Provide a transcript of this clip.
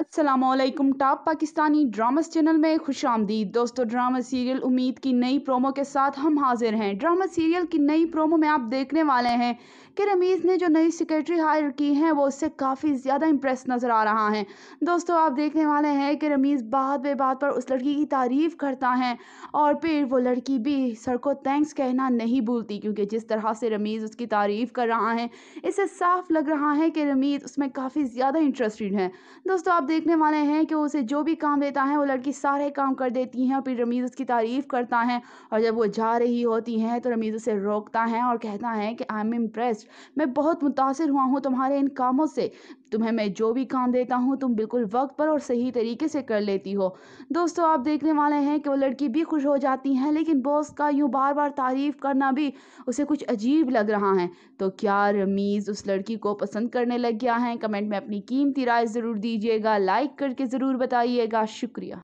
Aslam top Pakistani dramas channel में खुश आमदी दोस्तों ड्रामा सीरियल उम्मीद की नई प्रोमो के साथ हम हाजिर हैं ड्रामा सीरियल की नई प्रोमो में आप देखने वाले हैं कि रमीज़ ने जो नई सेक्रेटरी हायर की हैं वो उससे काफ़ी ज़्यादा इम्प्रेस नज़र आ रहा है दोस्तों आप देखने वाले हैं कि रमीज़ बात बे बात पर उस लड़की की तारीफ़ करता है और फिर वो लड़की भी सर को थैंक्स कहना नहीं भूलती क्योंकि जिस तरह से रमीज़ उसकी तारीफ़ कर रहा है इससे साफ लग रहा है कि रमीज़ उसमें काफ़ी ज़्यादा इंटरेस्टेड है दोस्तों आप देखने वाले हैं कि उसे जो भी काम देता है वो लड़की सारे काम कर देती हैं और फिर रमीज़ उसकी तारीफ़ करता है और जब वो जा रही होती हैं तो रमीज़ उसे रोकता है और कहता है कि आई एम इम्प्रेस्ड मैं बहुत मुतासर हुआ हूँ तुम्हारे इन कामों से तुम्हें मैं जो भी काम देता हूँ तुम बिल्कुल वक्त पर और सही तरीके से कर लेती हो दोस्तों आप देखने वाले हैं कि वो लड़की भी खुश हो जाती हैं लेकिन बॉस का यूँ बार बार तारीफ़ करना भी उसे कुछ अजीब लग रहा है तो क्या रमीज़ उस लड़की को पसंद करने लग गया है कमेंट में अपनी कीमती राय ज़रूर दीजिएगा लाइक करके ज़रूर बताइएगा शुक्रिया